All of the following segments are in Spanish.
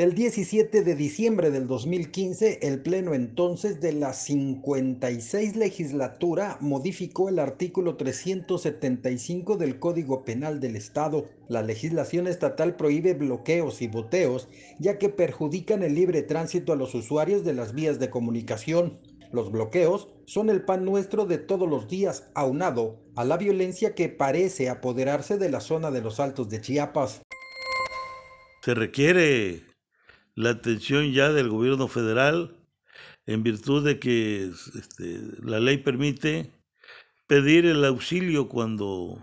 El 17 de diciembre del 2015, el Pleno entonces de la 56 legislatura modificó el artículo 375 del Código Penal del Estado. La legislación estatal prohíbe bloqueos y boteos, ya que perjudican el libre tránsito a los usuarios de las vías de comunicación. Los bloqueos son el pan nuestro de todos los días, aunado a la violencia que parece apoderarse de la zona de los Altos de Chiapas. Se requiere la atención ya del gobierno federal en virtud de que este, la ley permite pedir el auxilio cuando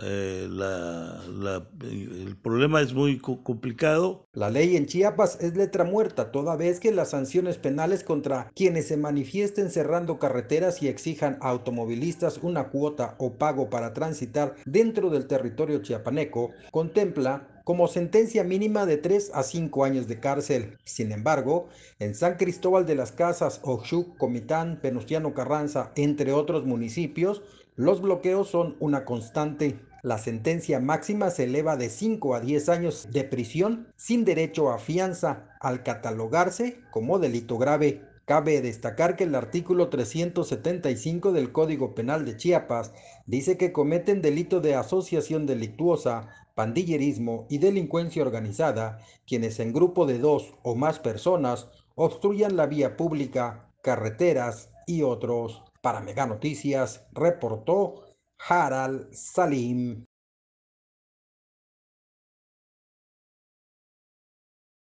eh, el problema es muy complicado. La ley en Chiapas es letra muerta, toda vez que las sanciones penales contra quienes se manifiesten cerrando carreteras y exijan a automovilistas una cuota o pago para transitar dentro del territorio chiapaneco contempla como sentencia mínima de 3 a 5 años de cárcel. Sin embargo, en San Cristóbal de las Casas, Oxuc, Comitán, Penustiano Carranza, entre otros municipios, los bloqueos son una constante. La sentencia máxima se eleva de 5 a 10 años de prisión sin derecho a fianza al catalogarse como delito grave. Cabe destacar que el artículo 375 del Código Penal de Chiapas dice que cometen delito de asociación delictuosa, pandillerismo y delincuencia organizada quienes en grupo de dos o más personas obstruyan la vía pública, carreteras y otros. Para Mega Noticias, reportó Harald Salim.